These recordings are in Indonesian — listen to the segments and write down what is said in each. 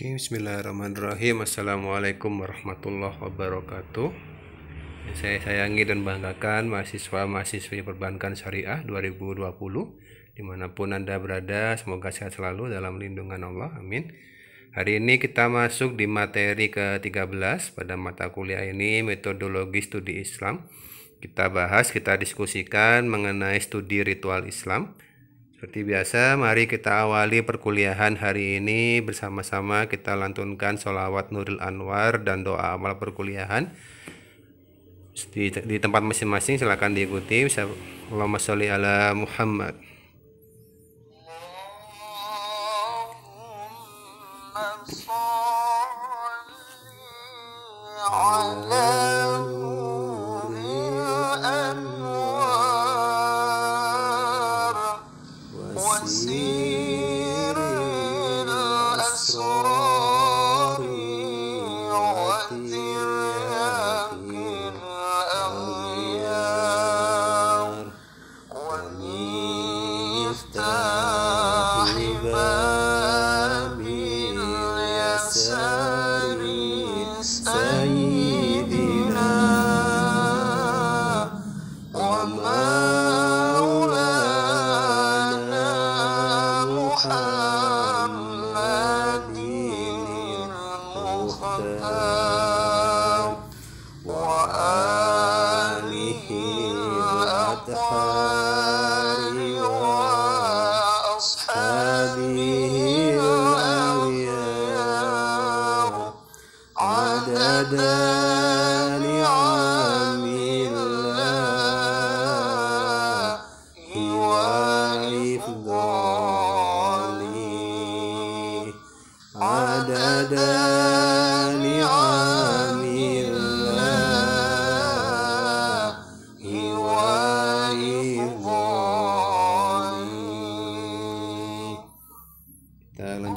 Oke, bismillahirrahmanirrahim. Assalamualaikum warahmatullahi wabarakatuh. Saya sayangi dan banggakan mahasiswa-mahasiswi perbankan syariah 2020 dimanapun Anda berada, semoga sehat selalu dalam lindungan Allah. Amin. Hari ini kita masuk di materi ke-13 pada mata kuliah ini metodologi studi Islam. Kita bahas, kita diskusikan mengenai studi ritual Islam seperti biasa, mari kita awali perkuliahan hari ini bersama-sama kita lantunkan sholawat Nuril Anwar dan doa amal perkuliahan. Di, di tempat masing-masing silakan diikuti. Allahumma sholli ala Muhammad. Master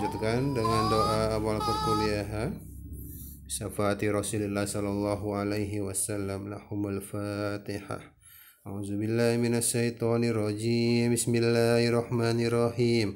lanjutkan dengan doa awal perkuliahan syafaati Rasulullah sallallahu alaihi wasallam lahumul Fatihah A'udzubillahi minasyaitonirrajim Bismillahirrahmanirrahim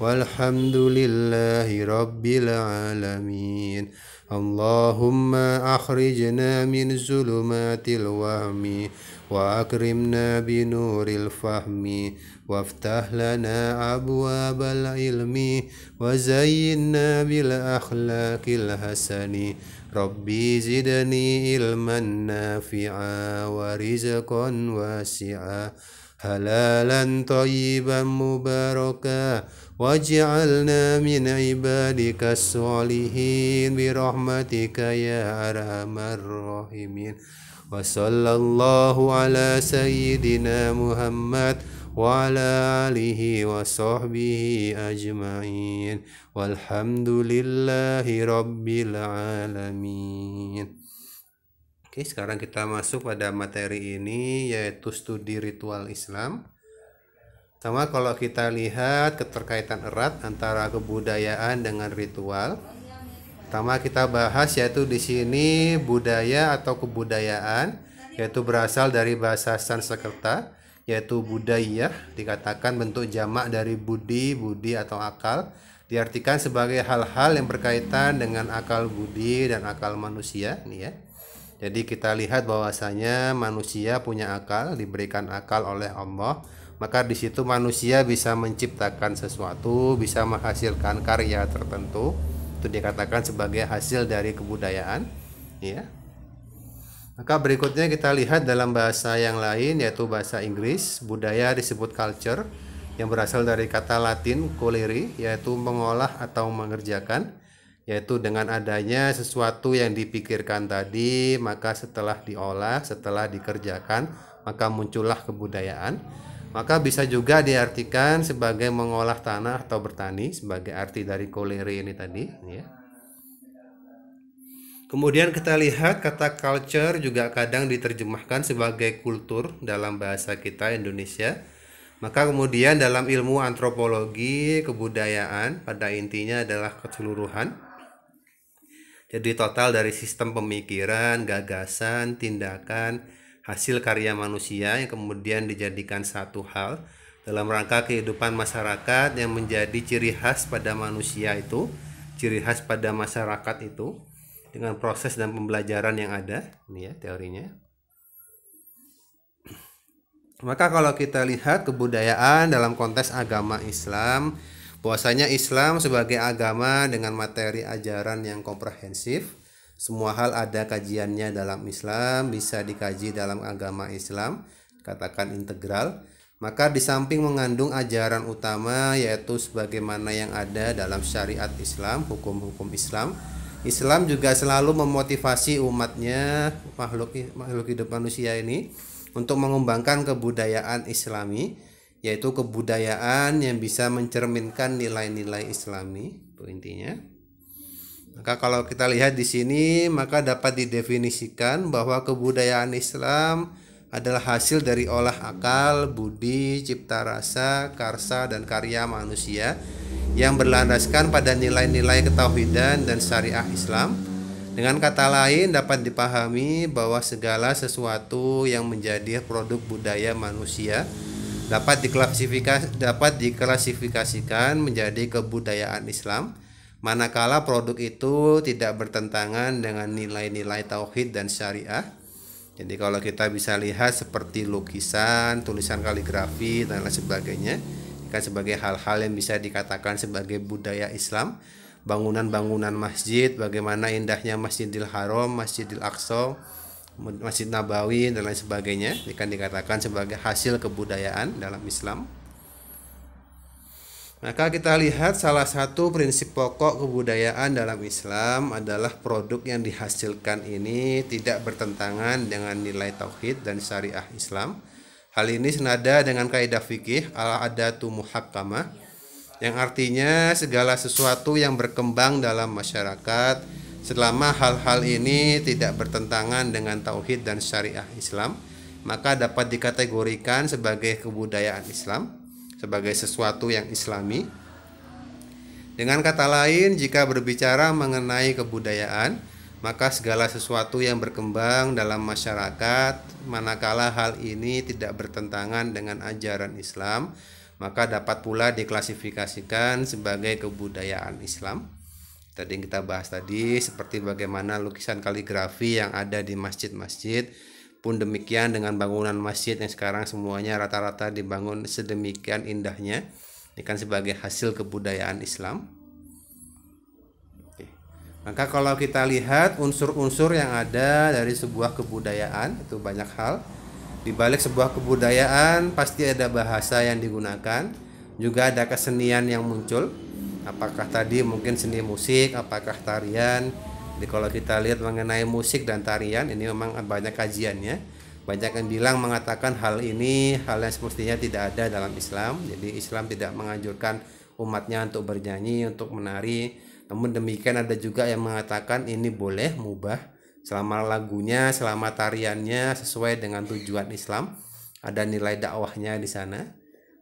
والحمد لله رب العالمين اللهم أخرجنا من ظلمات الوهم وأكرمنا بنور الفهم وافتح لنا أبواب العلم وزينا بالأخلاق الحسن ربي زدني علما نافعا ورزقا واسعا حلالا طيبا مباركا واجعلنا من عبادك الصالحين برحمتك يا أرحم الراحمين وصلى الله على سيدنا محمد وعلى آله وصحبه أجمعين والحمد لله رب العالمين Oke, sekarang kita masuk pada materi ini yaitu studi ritual Islam. Sama kalau kita lihat keterkaitan erat antara kebudayaan dengan ritual. Pertama kita bahas yaitu di sini budaya atau kebudayaan yaitu berasal dari bahasa Sanskerta yaitu budaya dikatakan bentuk jamak dari budi, budi atau akal diartikan sebagai hal-hal yang berkaitan dengan akal budi dan akal manusia nih ya. Jadi kita lihat bahwasanya manusia punya akal, diberikan akal oleh Allah maka di situ manusia bisa menciptakan sesuatu, bisa menghasilkan karya tertentu. Itu dikatakan sebagai hasil dari kebudayaan, ya. Maka berikutnya kita lihat dalam bahasa yang lain yaitu bahasa Inggris, budaya disebut culture yang berasal dari kata Latin coleri yaitu mengolah atau mengerjakan yaitu dengan adanya sesuatu yang dipikirkan tadi maka setelah diolah, setelah dikerjakan maka muncullah kebudayaan. Maka bisa juga diartikan sebagai mengolah tanah atau bertani sebagai arti dari kolere ini tadi ya. Kemudian kita lihat kata culture juga kadang diterjemahkan sebagai kultur dalam bahasa kita Indonesia. Maka kemudian dalam ilmu antropologi kebudayaan pada intinya adalah keseluruhan. Jadi total dari sistem pemikiran, gagasan, tindakan, hasil karya manusia yang kemudian dijadikan satu hal dalam rangka kehidupan masyarakat yang menjadi ciri khas pada manusia itu, ciri khas pada masyarakat itu dengan proses dan pembelajaran yang ada, ini ya teorinya. Maka kalau kita lihat kebudayaan dalam konteks agama Islam, bahwasanya Islam sebagai agama dengan materi ajaran yang komprehensif, semua hal ada kajiannya dalam Islam, bisa dikaji dalam agama Islam, katakan integral. Maka di samping mengandung ajaran utama yaitu sebagaimana yang ada dalam syariat Islam, hukum-hukum Islam, Islam juga selalu memotivasi umatnya, makhluk makhluk hidup manusia ini untuk mengembangkan kebudayaan Islami, yaitu kebudayaan yang bisa mencerminkan nilai-nilai Islami, intinya. Maka kalau kita lihat di sini, maka dapat didefinisikan bahwa kebudayaan Islam adalah hasil dari olah akal, budi, cipta rasa, karsa, dan karya manusia yang berlandaskan pada nilai-nilai ketauhidan dan syariah Islam. Dengan kata lain dapat dipahami bahwa segala sesuatu yang menjadi produk budaya manusia dapat diklasifikasi dapat diklasifikasikan menjadi kebudayaan Islam manakala produk itu tidak bertentangan dengan nilai-nilai tauhid dan syariah. Jadi kalau kita bisa lihat seperti lukisan, tulisan kaligrafi dan lain sebagainya, kan sebagai hal-hal yang bisa dikatakan sebagai budaya Islam. Bangunan-bangunan masjid, bagaimana indahnya Masjidil Haram, Masjidil Aqsa, Masjid Nabawi dan lain sebagainya, ini kan dikatakan sebagai hasil kebudayaan dalam Islam. Maka kita lihat salah satu prinsip pokok kebudayaan dalam Islam adalah produk yang dihasilkan ini tidak bertentangan dengan nilai tauhid dan syariah Islam. Hal ini senada dengan kaidah fikih al-adatu muhakkamah yang artinya segala sesuatu yang berkembang dalam masyarakat selama hal-hal ini tidak bertentangan dengan tauhid dan syariah Islam maka dapat dikategorikan sebagai kebudayaan Islam sebagai sesuatu yang islami. Dengan kata lain, jika berbicara mengenai kebudayaan, maka segala sesuatu yang berkembang dalam masyarakat, manakala hal ini tidak bertentangan dengan ajaran Islam, maka dapat pula diklasifikasikan sebagai kebudayaan Islam. Tadi yang kita bahas tadi, seperti bagaimana lukisan kaligrafi yang ada di masjid-masjid, pun demikian dengan bangunan masjid yang sekarang semuanya rata-rata dibangun sedemikian indahnya. Ini kan sebagai hasil kebudayaan Islam. Oke. Maka kalau kita lihat unsur-unsur yang ada dari sebuah kebudayaan itu banyak hal. Di balik sebuah kebudayaan pasti ada bahasa yang digunakan, juga ada kesenian yang muncul. Apakah tadi mungkin seni musik, apakah tarian, jadi kalau kita lihat mengenai musik dan tarian ini memang banyak kajiannya. Banyak yang bilang mengatakan hal ini hal yang semestinya tidak ada dalam Islam. Jadi Islam tidak menganjurkan umatnya untuk bernyanyi, untuk menari. Namun demikian ada juga yang mengatakan ini boleh mubah selama lagunya, selama tariannya sesuai dengan tujuan Islam, ada nilai dakwahnya di sana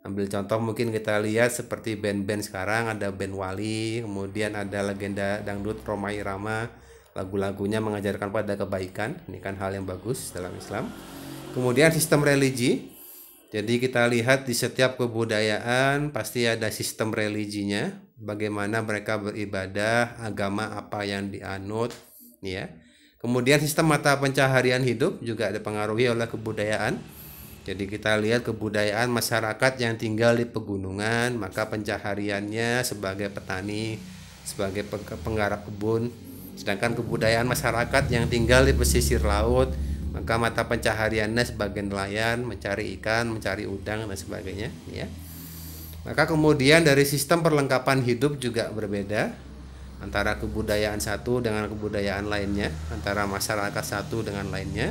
ambil contoh mungkin kita lihat seperti band-band sekarang ada band Wali kemudian ada legenda dangdut Roma Irama lagu-lagunya mengajarkan pada kebaikan ini kan hal yang bagus dalam Islam kemudian sistem religi jadi kita lihat di setiap kebudayaan pasti ada sistem religinya bagaimana mereka beribadah agama apa yang dianut ya kemudian sistem mata pencaharian hidup juga dipengaruhi oleh kebudayaan jadi kita lihat kebudayaan masyarakat yang tinggal di pegunungan, maka pencahariannya sebagai petani, sebagai penggarap kebun. Sedangkan kebudayaan masyarakat yang tinggal di pesisir laut, maka mata pencahariannya sebagai nelayan, mencari ikan, mencari udang dan sebagainya, ya. Maka kemudian dari sistem perlengkapan hidup juga berbeda antara kebudayaan satu dengan kebudayaan lainnya, antara masyarakat satu dengan lainnya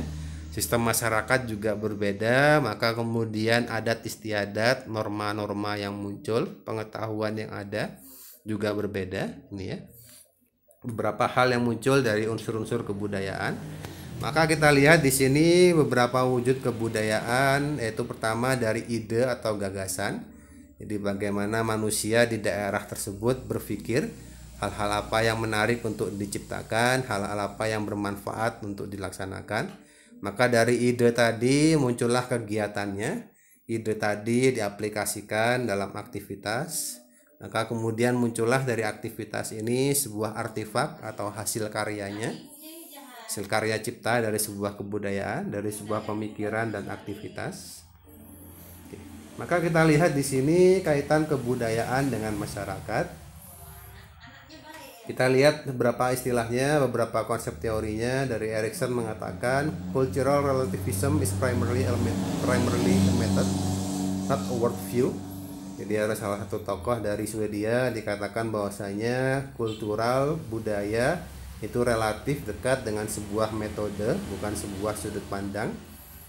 sistem masyarakat juga berbeda, maka kemudian adat istiadat, norma-norma yang muncul, pengetahuan yang ada juga berbeda, ini ya. Beberapa hal yang muncul dari unsur-unsur kebudayaan. Maka kita lihat di sini beberapa wujud kebudayaan yaitu pertama dari ide atau gagasan. Jadi bagaimana manusia di daerah tersebut berpikir hal-hal apa yang menarik untuk diciptakan, hal-hal apa yang bermanfaat untuk dilaksanakan maka dari ide tadi muncullah kegiatannya. Ide tadi diaplikasikan dalam aktivitas. Maka kemudian muncullah dari aktivitas ini sebuah artefak atau hasil karyanya. Hasil karya cipta dari sebuah kebudayaan, dari sebuah pemikiran dan aktivitas. Maka kita lihat di sini kaitan kebudayaan dengan masyarakat kita lihat beberapa istilahnya, beberapa konsep teorinya dari Erikson mengatakan cultural relativism is primarily a, primarily a method, not a worldview. Jadi ada salah satu tokoh dari Swedia dikatakan bahwasanya kultural budaya itu relatif dekat dengan sebuah metode, bukan sebuah sudut pandang.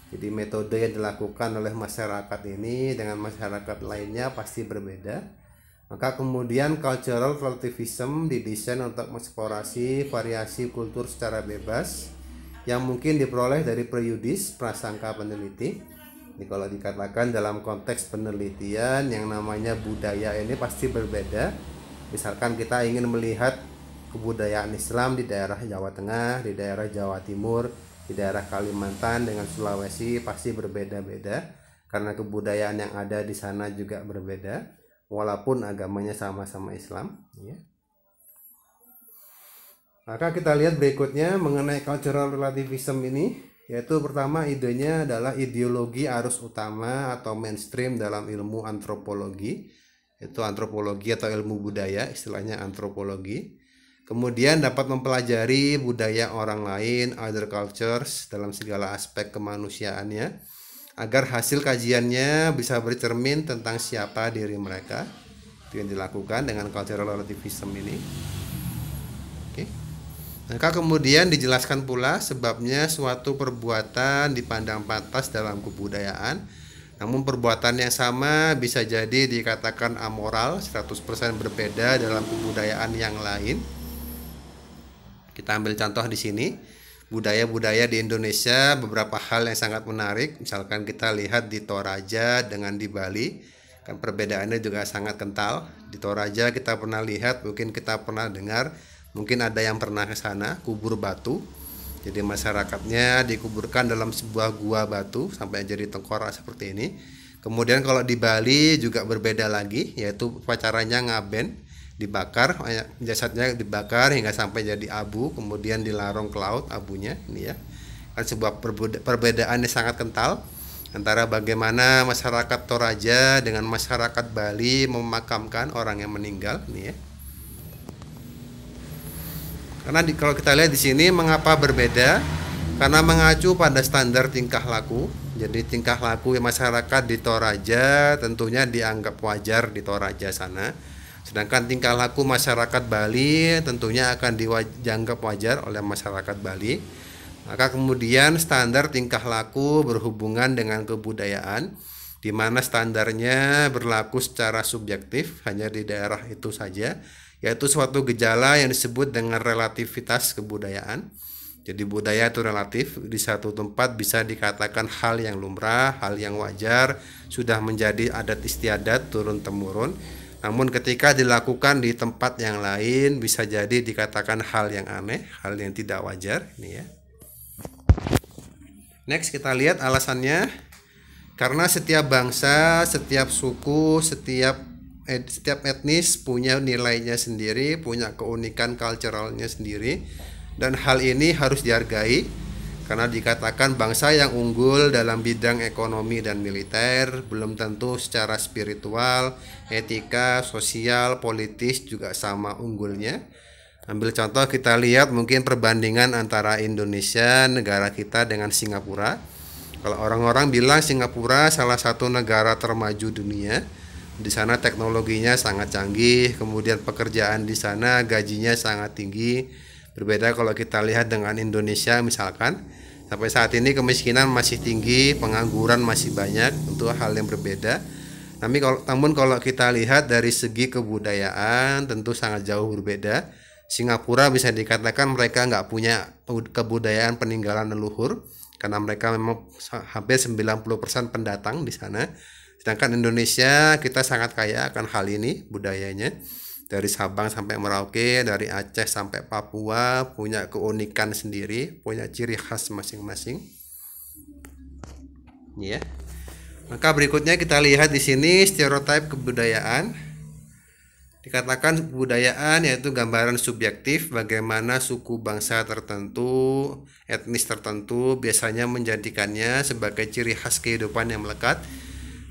Jadi metode yang dilakukan oleh masyarakat ini dengan masyarakat lainnya pasti berbeda maka kemudian cultural relativism didesain untuk mengeksplorasi variasi kultur secara bebas yang mungkin diperoleh dari prejudis prasangka peneliti. Ini kalau dikatakan dalam konteks penelitian yang namanya budaya ini pasti berbeda. Misalkan kita ingin melihat kebudayaan Islam di daerah Jawa Tengah, di daerah Jawa Timur, di daerah Kalimantan dengan Sulawesi pasti berbeda-beda karena kebudayaan yang ada di sana juga berbeda walaupun agamanya sama-sama Islam ya. Maka kita lihat berikutnya mengenai cultural relativism ini yaitu pertama idenya adalah ideologi arus utama atau mainstream dalam ilmu antropologi itu antropologi atau ilmu budaya istilahnya antropologi kemudian dapat mempelajari budaya orang lain other cultures dalam segala aspek kemanusiaannya agar hasil kajiannya bisa bercermin tentang siapa diri mereka itu yang dilakukan dengan cultural relativism ini oke maka kemudian dijelaskan pula sebabnya suatu perbuatan dipandang pantas dalam kebudayaan namun perbuatan yang sama bisa jadi dikatakan amoral 100% berbeda dalam kebudayaan yang lain kita ambil contoh di sini budaya-budaya di Indonesia beberapa hal yang sangat menarik misalkan kita lihat di Toraja dengan di Bali kan perbedaannya juga sangat kental di Toraja kita pernah lihat mungkin kita pernah dengar mungkin ada yang pernah ke sana kubur batu jadi masyarakatnya dikuburkan dalam sebuah gua batu sampai jadi tengkorak seperti ini kemudian kalau di Bali juga berbeda lagi yaitu upacaranya ngaben dibakar jasadnya dibakar hingga sampai jadi abu kemudian dilarung ke laut abunya ini ya kan sebuah perbedaan yang sangat kental antara bagaimana masyarakat Toraja dengan masyarakat Bali memakamkan orang yang meninggal ini ya. Karena di, kalau kita lihat di sini mengapa berbeda? Karena mengacu pada standar tingkah laku. Jadi tingkah laku masyarakat di Toraja tentunya dianggap wajar di Toraja sana Sedangkan tingkah laku masyarakat Bali tentunya akan dianggap wajar oleh masyarakat Bali. Maka kemudian standar tingkah laku berhubungan dengan kebudayaan di mana standarnya berlaku secara subjektif hanya di daerah itu saja, yaitu suatu gejala yang disebut dengan relativitas kebudayaan. Jadi budaya itu relatif di satu tempat bisa dikatakan hal yang lumrah, hal yang wajar, sudah menjadi adat istiadat turun temurun namun ketika dilakukan di tempat yang lain bisa jadi dikatakan hal yang aneh, hal yang tidak wajar ini ya. Next kita lihat alasannya. Karena setiap bangsa, setiap suku, setiap et, setiap etnis punya nilainya sendiri, punya keunikan culturalnya sendiri dan hal ini harus dihargai karena dikatakan bangsa yang unggul dalam bidang ekonomi dan militer belum tentu secara spiritual, etika, sosial, politis juga sama unggulnya. Ambil contoh kita lihat mungkin perbandingan antara Indonesia negara kita dengan Singapura. Kalau orang-orang bilang Singapura salah satu negara termaju dunia, di sana teknologinya sangat canggih, kemudian pekerjaan di sana gajinya sangat tinggi. Berbeda kalau kita lihat dengan Indonesia misalkan, Sampai saat ini kemiskinan masih tinggi, pengangguran masih banyak untuk hal yang berbeda. Tapi kalau namun kalau kita lihat dari segi kebudayaan tentu sangat jauh berbeda. Singapura bisa dikatakan mereka nggak punya kebudayaan peninggalan leluhur karena mereka memang hampir 90% pendatang di sana. Sedangkan Indonesia kita sangat kaya akan hal ini budayanya dari Sabang sampai Merauke, dari Aceh sampai Papua punya keunikan sendiri, punya ciri khas masing-masing. Ya. Maka berikutnya kita lihat di sini stereotip kebudayaan. Dikatakan kebudayaan yaitu gambaran subjektif bagaimana suku bangsa tertentu, etnis tertentu biasanya menjadikannya sebagai ciri khas kehidupan yang melekat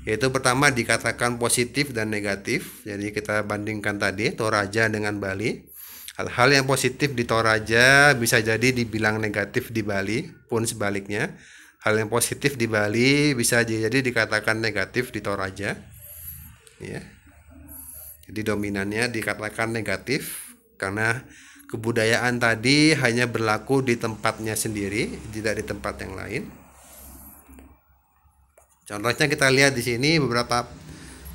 yaitu pertama dikatakan positif dan negatif. Jadi kita bandingkan tadi Toraja dengan Bali. Hal-hal yang positif di Toraja bisa jadi dibilang negatif di Bali, pun sebaliknya. Hal yang positif di Bali bisa jadi dikatakan negatif di Toraja. Ya. Jadi dominannya dikatakan negatif karena kebudayaan tadi hanya berlaku di tempatnya sendiri, tidak di tempat yang lain. Contohnya kita lihat di sini beberapa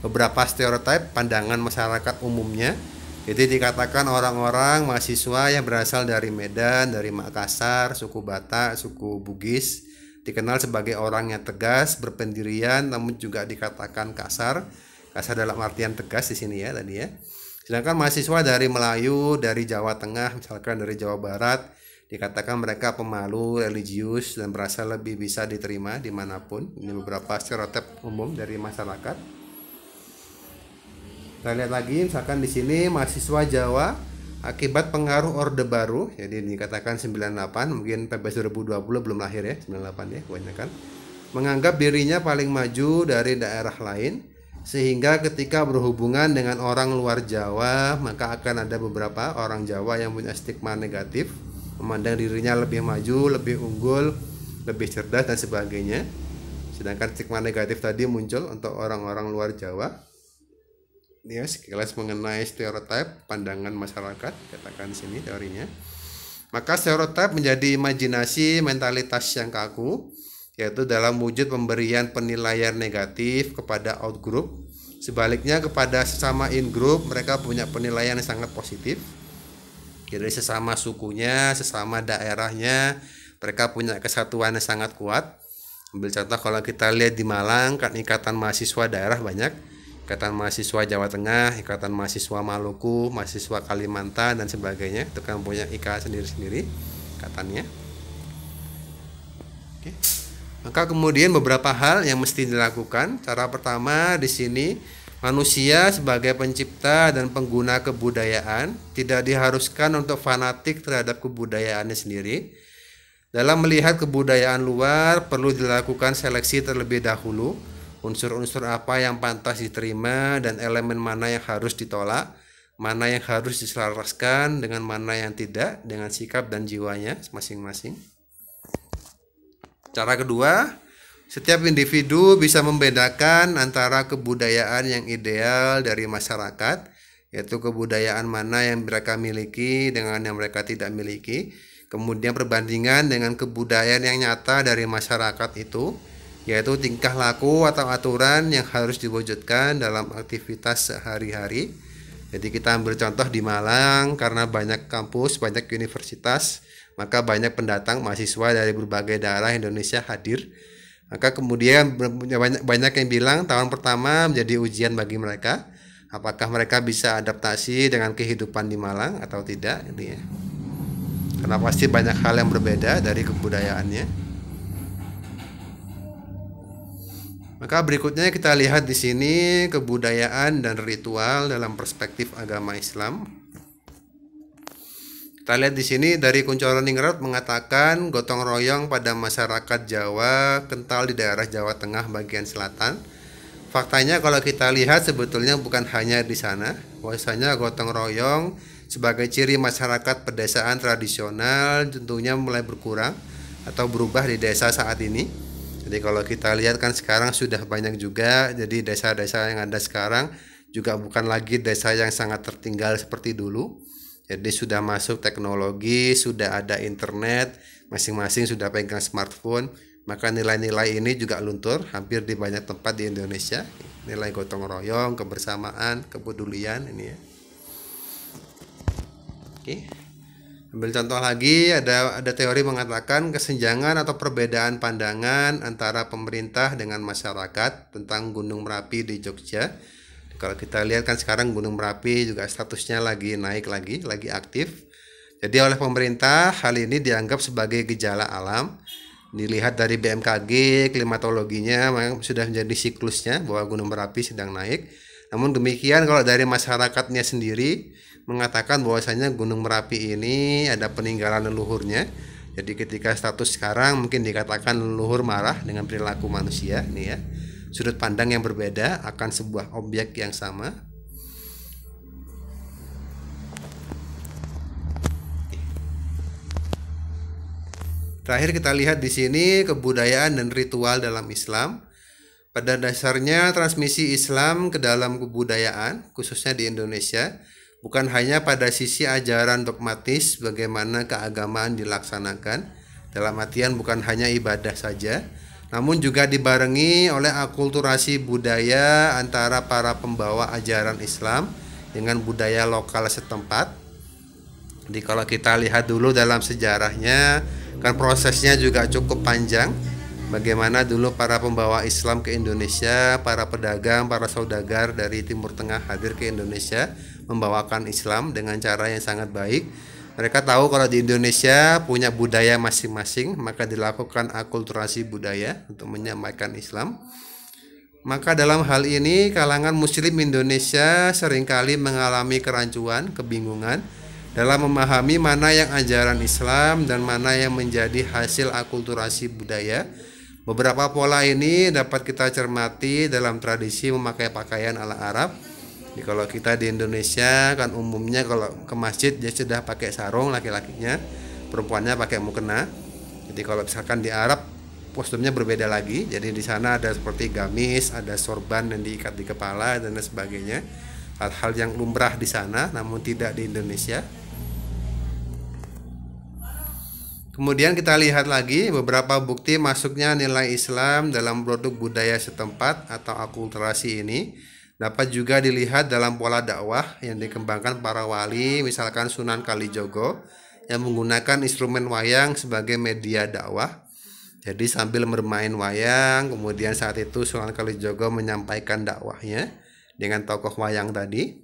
beberapa stereotip pandangan masyarakat umumnya. Jadi dikatakan orang-orang mahasiswa yang berasal dari Medan, dari Makassar, suku Batak, suku Bugis dikenal sebagai orang yang tegas, berpendirian namun juga dikatakan kasar. Kasar dalam artian tegas di sini ya tadi ya. Sedangkan mahasiswa dari Melayu, dari Jawa Tengah, misalkan dari Jawa Barat dikatakan mereka pemalu, religius, dan merasa lebih bisa diterima dimanapun. Ini beberapa stereotip umum dari masyarakat. Kita lihat lagi, misalkan di sini mahasiswa Jawa akibat pengaruh Orde Baru, jadi dikatakan 98, mungkin PBS 2020 belum lahir ya, 98 ya, kebanyakan. Menganggap dirinya paling maju dari daerah lain, sehingga ketika berhubungan dengan orang luar Jawa maka akan ada beberapa orang Jawa yang punya stigma negatif memandang dirinya lebih maju, lebih unggul, lebih cerdas dan sebagainya. Sedangkan stigma negatif tadi muncul untuk orang-orang luar Jawa. Ya, sekilas mengenai stereotip pandangan masyarakat, katakan sini teorinya. Maka stereotip menjadi imajinasi mentalitas yang kaku, yaitu dalam wujud pemberian penilaian negatif kepada outgroup. Sebaliknya kepada sesama in-group, mereka punya penilaian yang sangat positif jadi sesama sukunya sesama daerahnya mereka punya kesatuan yang sangat kuat ambil contoh kalau kita lihat di Malang kan ikatan mahasiswa daerah banyak ikatan mahasiswa Jawa Tengah ikatan mahasiswa Maluku mahasiswa Kalimantan dan sebagainya itu kan punya IKA sendiri-sendiri katanya. oke maka kemudian beberapa hal yang mesti dilakukan cara pertama di sini Manusia sebagai pencipta dan pengguna kebudayaan tidak diharuskan untuk fanatik terhadap kebudayaannya sendiri. Dalam melihat kebudayaan luar perlu dilakukan seleksi terlebih dahulu unsur-unsur apa yang pantas diterima dan elemen mana yang harus ditolak, mana yang harus diselaraskan dengan mana yang tidak dengan sikap dan jiwanya masing-masing. Cara kedua, setiap individu bisa membedakan antara kebudayaan yang ideal dari masyarakat, yaitu kebudayaan mana yang mereka miliki dengan yang mereka tidak miliki. Kemudian perbandingan dengan kebudayaan yang nyata dari masyarakat itu, yaitu tingkah laku atau aturan yang harus diwujudkan dalam aktivitas sehari-hari. Jadi kita ambil contoh di Malang karena banyak kampus, banyak universitas, maka banyak pendatang mahasiswa dari berbagai daerah Indonesia hadir maka kemudian banyak, banyak yang bilang tahun pertama menjadi ujian bagi mereka. Apakah mereka bisa adaptasi dengan kehidupan di Malang atau tidak gitu ya. Karena pasti banyak hal yang berbeda dari kebudayaannya. Maka berikutnya kita lihat di sini kebudayaan dan ritual dalam perspektif agama Islam. Kita lihat di sini dari Kuncoro Ningrat mengatakan gotong royong pada masyarakat Jawa kental di daerah Jawa Tengah bagian selatan. Faktanya kalau kita lihat sebetulnya bukan hanya di sana, bahwasanya gotong royong sebagai ciri masyarakat pedesaan tradisional tentunya mulai berkurang atau berubah di desa saat ini. Jadi kalau kita lihat kan sekarang sudah banyak juga jadi desa-desa yang ada sekarang juga bukan lagi desa yang sangat tertinggal seperti dulu jadi sudah masuk teknologi, sudah ada internet, masing-masing sudah pegang smartphone, maka nilai-nilai ini juga luntur hampir di banyak tempat di Indonesia. Nilai gotong royong, kebersamaan, kepedulian ini ya. Oke. Ambil contoh lagi ada ada teori mengatakan kesenjangan atau perbedaan pandangan antara pemerintah dengan masyarakat tentang Gunung Merapi di Jogja kalau kita lihat kan sekarang Gunung Merapi juga statusnya lagi naik lagi, lagi aktif. Jadi oleh pemerintah hal ini dianggap sebagai gejala alam. Dilihat dari BMKG klimatologinya sudah menjadi siklusnya bahwa Gunung Merapi sedang naik. Namun demikian kalau dari masyarakatnya sendiri mengatakan bahwasanya Gunung Merapi ini ada peninggalan leluhurnya. Jadi ketika status sekarang mungkin dikatakan leluhur marah dengan perilaku manusia nih ya sudut pandang yang berbeda akan sebuah objek yang sama. Terakhir kita lihat di sini kebudayaan dan ritual dalam Islam. Pada dasarnya transmisi Islam ke dalam kebudayaan, khususnya di Indonesia, bukan hanya pada sisi ajaran dogmatis bagaimana keagamaan dilaksanakan, dalam artian bukan hanya ibadah saja, namun juga dibarengi oleh akulturasi budaya antara para pembawa ajaran Islam dengan budaya lokal setempat. Jadi kalau kita lihat dulu dalam sejarahnya kan prosesnya juga cukup panjang. Bagaimana dulu para pembawa Islam ke Indonesia, para pedagang, para saudagar dari Timur Tengah hadir ke Indonesia membawakan Islam dengan cara yang sangat baik mereka tahu kalau di Indonesia punya budaya masing-masing, maka dilakukan akulturasi budaya untuk menyampaikan Islam. Maka dalam hal ini kalangan muslim Indonesia seringkali mengalami kerancuan, kebingungan dalam memahami mana yang ajaran Islam dan mana yang menjadi hasil akulturasi budaya. Beberapa pola ini dapat kita cermati dalam tradisi memakai pakaian ala Arab jadi kalau kita di Indonesia kan umumnya kalau ke masjid dia sudah pakai sarung laki-lakinya, perempuannya pakai mukena. Jadi kalau misalkan di Arab kostumnya berbeda lagi. Jadi di sana ada seperti gamis, ada sorban yang diikat di kepala dan lain sebagainya. Hal-hal yang lumrah di sana namun tidak di Indonesia. Kemudian kita lihat lagi beberapa bukti masuknya nilai Islam dalam produk budaya setempat atau akulturasi ini. Dapat juga dilihat dalam pola dakwah yang dikembangkan para wali, misalkan Sunan Kalijogo yang menggunakan instrumen wayang sebagai media dakwah. Jadi sambil bermain wayang, kemudian saat itu Sunan Kalijogo menyampaikan dakwahnya dengan tokoh wayang tadi.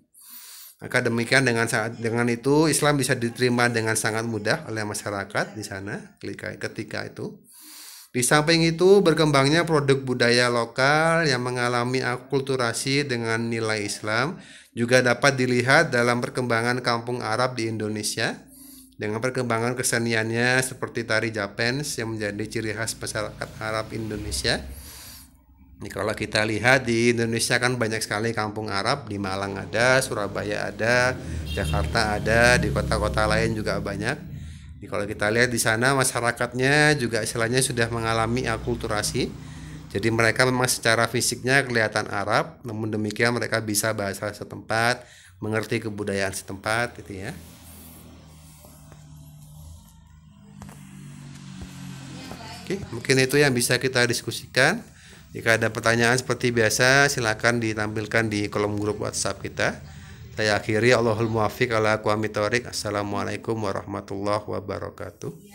Maka demikian dengan saat dengan itu Islam bisa diterima dengan sangat mudah oleh masyarakat di sana ketika itu. Di samping itu berkembangnya produk budaya lokal yang mengalami akulturasi dengan nilai Islam juga dapat dilihat dalam perkembangan kampung Arab di Indonesia dengan perkembangan keseniannya seperti tari Japens yang menjadi ciri khas masyarakat Arab Indonesia. Ini kalau kita lihat di Indonesia kan banyak sekali kampung Arab di Malang ada, Surabaya ada, Jakarta ada, di kota-kota lain juga banyak kalau kita lihat di sana masyarakatnya juga istilahnya sudah mengalami akulturasi. Jadi mereka memang secara fisiknya kelihatan Arab, namun demikian mereka bisa bahasa setempat, mengerti kebudayaan setempat gitu ya. Oke, mungkin itu yang bisa kita diskusikan. Jika ada pertanyaan seperti biasa, silakan ditampilkan di kolom grup WhatsApp kita. Saya akhiri Allahul Muafiq ala Assalamualaikum warahmatullahi wabarakatuh.